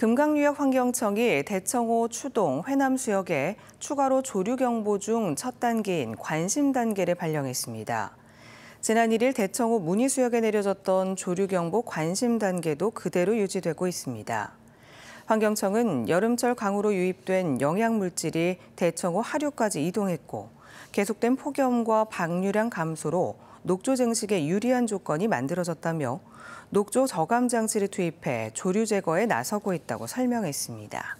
금강유역 환경청이 대청호 추동 회남 수역에 추가로 조류 경보 중 첫 단계인 관심 단계를 발령했습니다. 지난 1일 대청호 문희 수역에 내려졌던 조류 경보 관심 단계도 그대로 유지되고 있습니다. 환경청은 여름철 강으로 유입된 영양물질이 대청호 하류까지 이동했고 계속된 폭염과 방류량 감소로 녹조 증식에 유리한 조건이 만들어졌다며 녹조 저감 장치를 투입해 조류 제거에 나서고 있다고 설명했습니다.